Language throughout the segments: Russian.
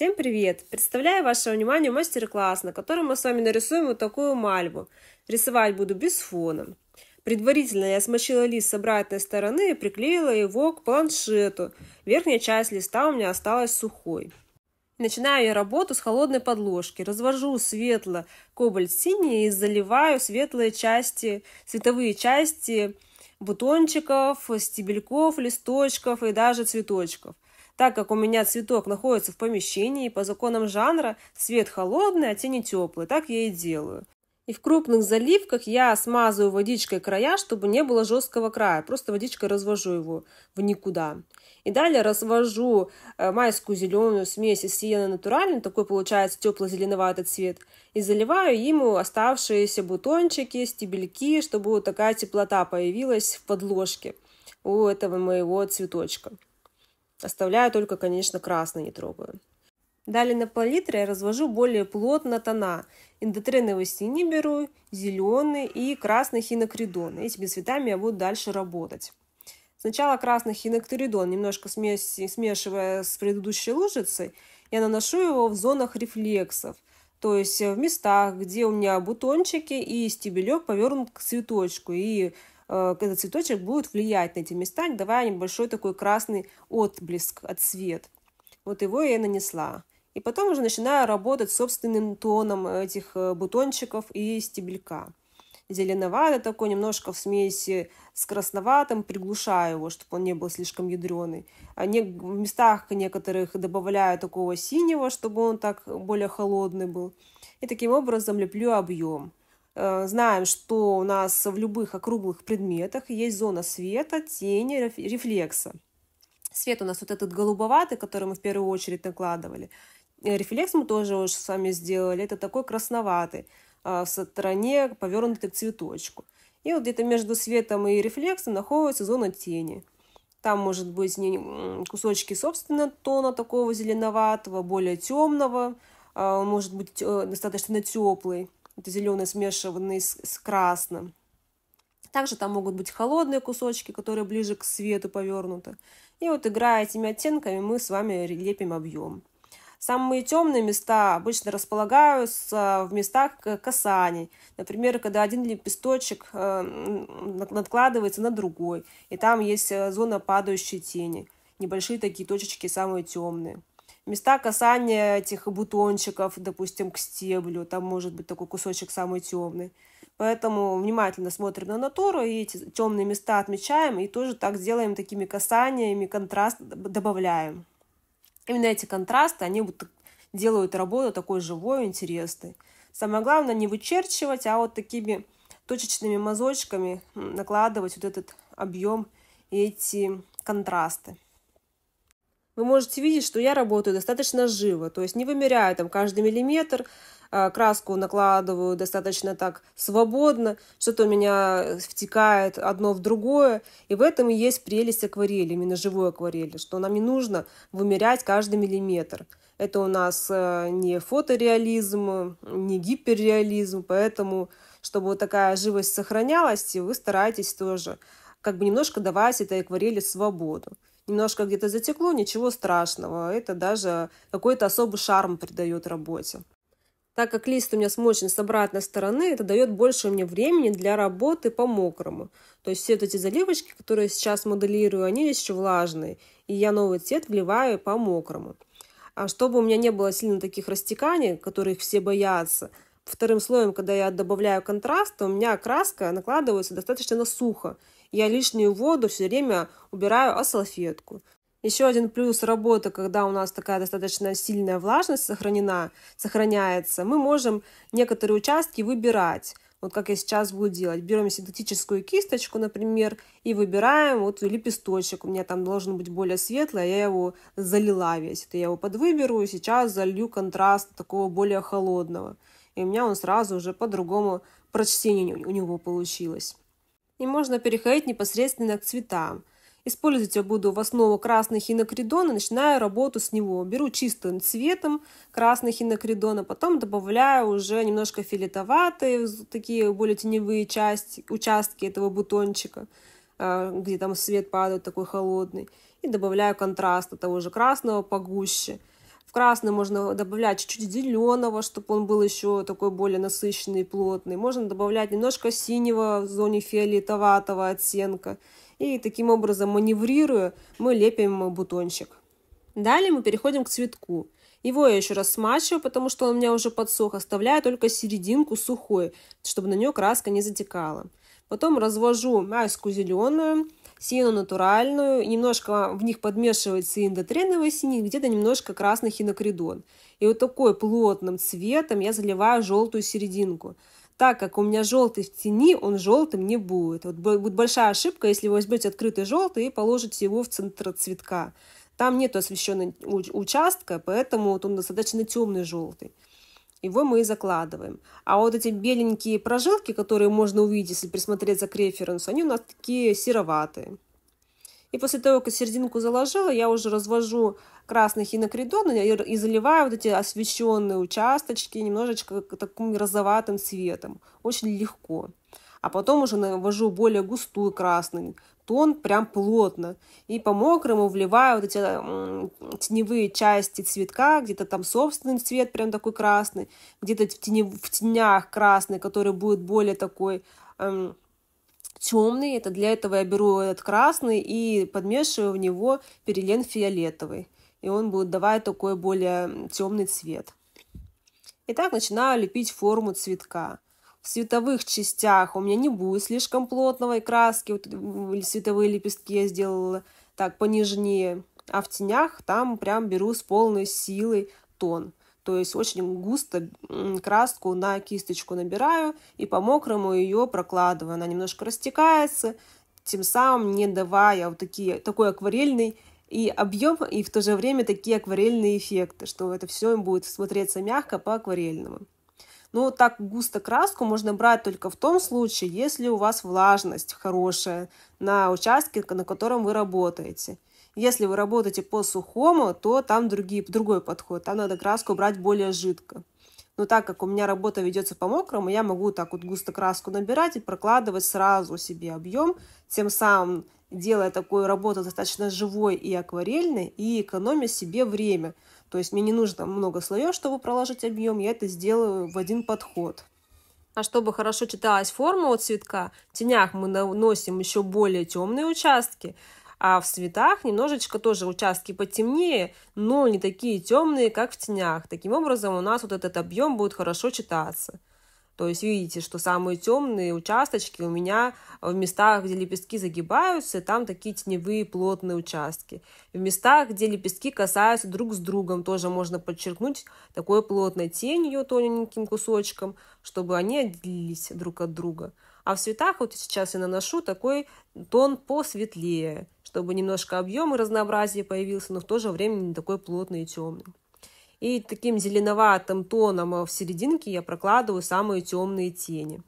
Всем привет! Представляю вашему вниманию мастер-класс, на котором мы с вами нарисуем вот такую мальву. Рисовать буду без фона. Предварительно я смочила лист с обратной стороны и приклеила его к планшету. Верхняя часть листа у меня осталась сухой. Начинаю я работу с холодной подложки. Развожу светло кобальт синий и заливаю светлые части, световые части бутончиков, стебельков, листочков и даже цветочков. Так как у меня цветок находится в помещении, по законам жанра цвет холодный, а тени теплые, так я и делаю. И в крупных заливках я смазываю водичкой края, чтобы не было жесткого края. Просто водичкой развожу его в никуда. И далее развожу э, майскую зеленую смесь из сиена натуральной, такой получается тепло-зеленоватый цвет, и заливаю ему оставшиеся бутончики, стебельки, чтобы вот такая теплота появилась в подложке у этого моего цветочка. Оставляю только, конечно, красный не трогаю. Далее на палитре я развожу более плотно тона. Индотреновый синий беру, зеленый и красный хинокридон. Этими цветами я буду дальше работать. Сначала красный хинокридон, немножко смесь, смешивая с предыдущей лужицей, я наношу его в зонах рефлексов. То есть в местах, где у меня бутончики и стебелек повернут к цветочку. И этот цветочек будет влиять на эти места, давая небольшой такой красный отблеск, отсвет. Вот его я и нанесла. И потом уже начинаю работать собственным тоном этих э, бутончиков и стебелька. Зеленоватый такой, немножко в смеси с красноватым, приглушаю его, чтобы он не был слишком ядреный. А в местах некоторых добавляю такого синего, чтобы он так более холодный был. И таким образом леплю объем. Э, знаем, что у нас в любых округлых предметах есть зона света, тени, рефлекса. Свет у нас вот этот голубоватый, который мы в первую очередь накладывали. Э, рефлекс мы тоже уже с вами сделали. Это такой красноватый, э, в стороне повернутый к цветочку. И вот где-то между светом и рефлексом находится зона тени. Там может быть кусочки, собственно, тона такого зеленоватого, более темного, может быть достаточно теплый это зеленый, смешанный с, с красным. Также там могут быть холодные кусочки, которые ближе к свету повернуты. И вот играя этими оттенками, мы с вами лепим объем. Самые темные места обычно располагаются в местах касаний. Например, когда один лепесточек э, надкладывается на другой, и там есть э, зона падающей тени. Небольшие такие точечки, самые темные места касания этих бутончиков, допустим, к стеблю, там может быть такой кусочек самый темный. Поэтому внимательно смотрим на натуру и эти темные места отмечаем, и тоже так делаем такими касаниями, контраст добавляем. Именно эти контрасты, они вот делают работу такой живой, интересной. Самое главное не вычерчивать, а вот такими точечными мазочками накладывать вот этот объем и эти контрасты вы можете видеть, что я работаю достаточно живо, то есть не вымеряю там каждый миллиметр, а, краску накладываю достаточно так свободно, что-то у меня втекает одно в другое. И в этом и есть прелесть акварели, именно живой акварели, что нам не нужно вымерять каждый миллиметр. Это у нас э, не фотореализм, не гиперреализм, поэтому, чтобы вот такая живость сохранялась, вы стараетесь тоже как бы немножко давать этой акварели свободу немножко где-то затекло, ничего страшного. Это даже какой-то особый шарм придает работе. Так как лист у меня смочен с обратной стороны, это дает больше мне времени для работы по мокрому. То есть все вот эти заливочки, которые сейчас моделирую, они еще влажные. И я новый цвет вливаю по мокрому. А чтобы у меня не было сильно таких растеканий, которых все боятся, вторым слоем, когда я добавляю контраст, то у меня краска накладывается достаточно сухо. Я лишнюю воду все время убираю о салфетку. Еще один плюс работы, когда у нас такая достаточно сильная влажность сохранена, сохраняется, мы можем некоторые участки выбирать. Вот как я сейчас буду делать. Берем синтетическую кисточку, например, и выбираем вот лепесточек. У меня там должен быть более светлый, а я его залила весь. Это я его подвыберу и сейчас залью контраст такого более холодного. И у меня он сразу уже по-другому прочтение у него получилось и можно переходить непосредственно к цветам. Использовать я буду в основу красный хинокридон и начинаю работу с него. Беру чистым цветом красный хинокридон, а потом добавляю уже немножко филетоватые, такие более теневые части, участки этого бутончика, э, где там свет падает такой холодный. И добавляю контраста того же красного погуще. В красный можно добавлять чуть-чуть зеленого, чтобы он был еще такой более насыщенный плотный. Можно добавлять немножко синего в зоне фиолетоватого оттенка. И таким образом, маневрируя, мы лепим бутончик. Далее мы переходим к цветку. Его я еще раз смачиваю, потому что он у меня уже подсох, оставляя только серединку сухой, чтобы на нее краска не затекала. Потом развожу майскую зеленую, сину натуральную, немножко в них подмешивается индотреновый синий, где-то немножко красный хинокридон. И вот такой плотным цветом я заливаю желтую серединку. Так как у меня желтый в тени, он желтым не будет. Вот будет большая ошибка, если вы возьмете открытый желтый и положите его в центр цветка. Там нет освещенного участка, поэтому вот он достаточно темный желтый. Его мы и закладываем. А вот эти беленькие прожилки, которые можно увидеть, если присмотреться к референсу, они у нас такие сероватые. И после того, как серединку заложила, я уже развожу красный хинокридон и заливаю вот эти освещенные участочки немножечко таким розоватым цветом. Очень легко а потом уже навожу более густой красный тон, прям плотно. И по-мокрому вливаю вот эти теневые части цветка, где-то там собственный цвет прям такой красный, где-то в, тени в тенях красный, который будет более такой эм, темный. Это для этого я беру этот красный и подмешиваю в него перелен фиолетовый. И он будет давать такой более темный цвет. Итак, начинаю лепить форму цветка в световых частях у меня не будет слишком плотного и краски, вот, световые лепестки я сделала так понежнее, а в тенях там прям беру с полной силой тон. То есть очень густо краску на кисточку набираю и по мокрому ее прокладываю. Она немножко растекается, тем самым не давая вот такие, такой акварельный и объем, и в то же время такие акварельные эффекты, что это все будет смотреться мягко по акварельному. Но ну, так густо краску можно брать только в том случае, если у вас влажность хорошая на участке, на котором вы работаете. Если вы работаете по сухому, то там другие, другой подход. Там надо краску брать более жидко. Но так как у меня работа ведется по мокрому, я могу так вот густо краску набирать и прокладывать сразу себе объем, тем самым делая такую работу достаточно живой и акварельной, и экономя себе время. То есть мне не нужно много слоев, чтобы проложить объем, я это сделаю в один подход. А чтобы хорошо читалась форма у цветка, в тенях мы наносим еще более темные участки, а в цветах немножечко тоже участки потемнее, но не такие темные, как в тенях. Таким образом, у нас вот этот объем будет хорошо читаться. То есть видите, что самые темные участочки у меня в местах, где лепестки загибаются, там такие теневые плотные участки. В местах, где лепестки касаются друг с другом, тоже можно подчеркнуть такой плотной тенью, тоненьким кусочком, чтобы они отделились друг от друга. А в цветах вот сейчас я наношу такой тон посветлее, чтобы немножко объем и разнообразие появился, но в то же время не такой плотный и темный. И таким зеленоватым тоном э, в серединке я прокладываю самые темные тени.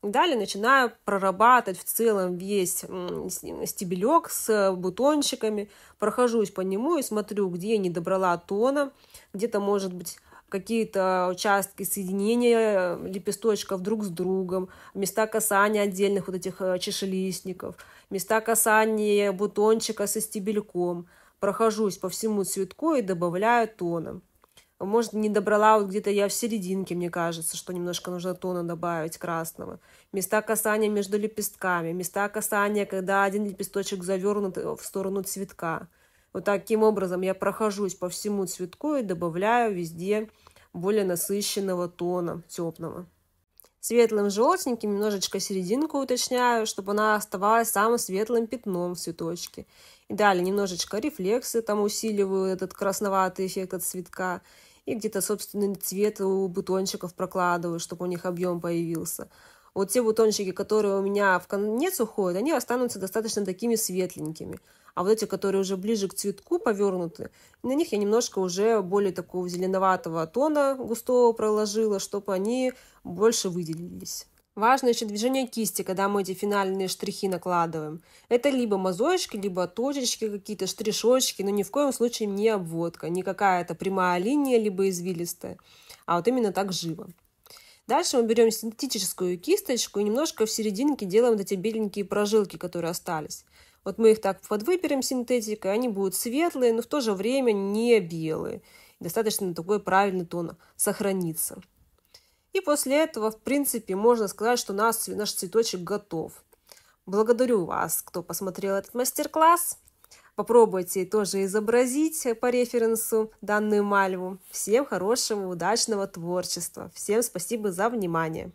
Далее начинаю прорабатывать в целом весь э, стебелек с э, бутончиками, прохожусь по нему и смотрю, где я не добрала тона, где-то, может быть, какие-то участки соединения лепесточков друг с другом, места касания отдельных вот этих чешелистников, места касания бутончика со стебельком. Прохожусь по всему цветку и добавляю тоном. Может, не добрала вот где-то я в серединке, мне кажется, что немножко нужно тона добавить красного. Места касания между лепестками, места касания, когда один лепесточек завернут в сторону цветка. Вот таким образом я прохожусь по всему цветку и добавляю везде более насыщенного тона, теплого. Светлым желтеньким немножечко серединку уточняю, чтобы она оставалась самым светлым пятном в цветочке. И далее немножечко рефлексы там усиливаю этот красноватый эффект от цветка и где-то собственный цвет у бутончиков прокладываю, чтобы у них объем появился. Вот те бутончики, которые у меня в конец уходят, они останутся достаточно такими светленькими. А вот эти, которые уже ближе к цветку повернуты, на них я немножко уже более такого зеленоватого тона густого проложила, чтобы они больше выделились. Важно еще движение кисти, когда мы эти финальные штрихи накладываем. Это либо мазочки, либо точечки какие-то, штришочки, но ни в коем случае не обводка, не какая-то прямая линия, либо извилистая, а вот именно так живо. Дальше мы берем синтетическую кисточку и немножко в серединке делаем вот эти беленькие прожилки, которые остались. Вот мы их так подвыберем синтетикой, они будут светлые, но в то же время не белые. Достаточно такой правильный тон сохранится. И после этого, в принципе, можно сказать, что нас, наш цветочек готов. Благодарю вас, кто посмотрел этот мастер-класс. Попробуйте тоже изобразить по референсу данную мальву. Всем хорошего, удачного творчества. Всем спасибо за внимание.